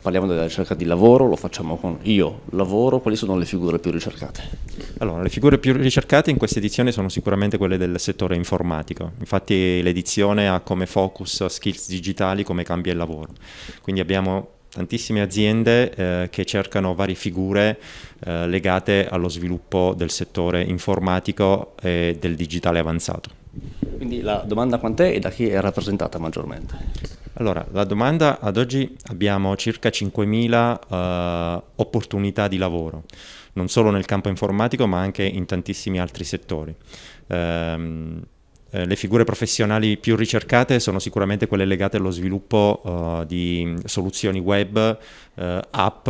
parliamo della ricerca di lavoro, lo facciamo con io, lavoro, quali sono le figure più ricercate? Allora, le figure più ricercate in questa edizione sono sicuramente quelle del settore informatico, infatti l'edizione ha come focus skills digitali, come cambia il lavoro, quindi abbiamo tantissime aziende eh, che cercano varie figure eh, legate allo sviluppo del settore informatico e del digitale avanzato. Quindi la domanda quant'è e da chi è rappresentata maggiormente? Allora, la domanda ad oggi abbiamo circa 5.000 uh, eh, opportunità di lavoro, non solo nel campo informatico ma anche in tantissimi altri settori. Um, eh, le figure professionali più ricercate sono sicuramente quelle legate allo sviluppo uh, di soluzioni web, uh, app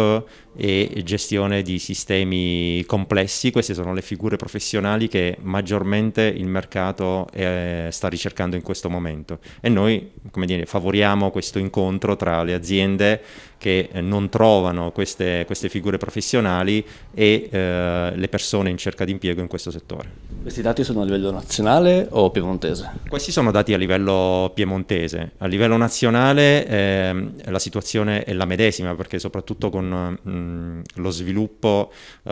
e gestione di sistemi complessi. Queste sono le figure professionali che maggiormente il mercato eh, sta ricercando in questo momento. E noi, come dire, favoriamo questo incontro tra le aziende che non trovano queste, queste, figure professionali e le persone in cerca di impiego in questo settore. Questi dati sono a livello nazionale o più piemontese. Questi sono dati a livello piemontese. A livello nazionale eh, la situazione è la medesima perché soprattutto con mh, mm, lo sviluppo uh,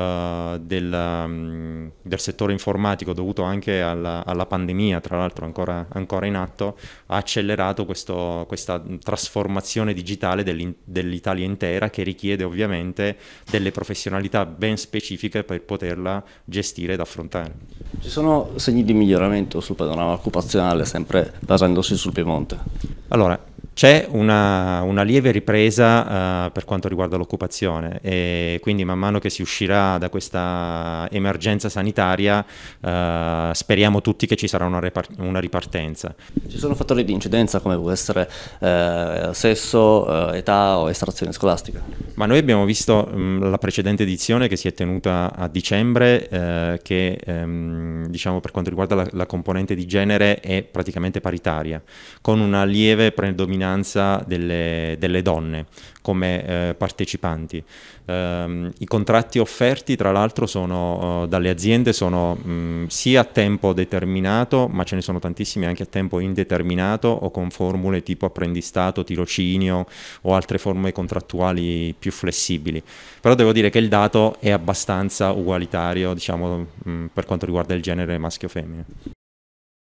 del, mh, mm, del, settore informatico dovuto anche alla, alla pandemia, tra l'altro ancora, ancora, in atto, ha accelerato questo, questa trasformazione digitale dell'Italia intera che richiede ovviamente delle professionalità ben specifiche per poterla gestire ed affrontare. Ci sono segni di miglioramento sul panorama occupazionale sempre basandosi sul Piemonte. Allora, c'è una, una, lieve ripresa uh, per quanto riguarda l'occupazione e quindi man mano che si uscirà da questa emergenza sanitaria uh, speriamo tutti che ci sarà una, una, ripartenza. Ci sono fattori di incidenza come può essere eh, sesso, eh, età o estrazione scolastica? Ma noi abbiamo visto mh, mm, la precedente edizione che si è tenuta a dicembre eh, che ehm, diciamo per quanto riguarda la, la componente di genere è praticamente paritaria con una lieve breve predominanza delle, delle donne come eh, partecipanti. Um, I contratti offerti tra l'altro sono, uh, dalle aziende sono mh, mm, sia a tempo determinato, ma ce ne sono tantissimi anche a tempo indeterminato o con formule tipo apprendistato, tirocinio o altre forme contrattuali più flessibili. Però devo dire che il dato è abbastanza ugualitario diciamo, mh, mm, per quanto riguarda il genere maschio femmine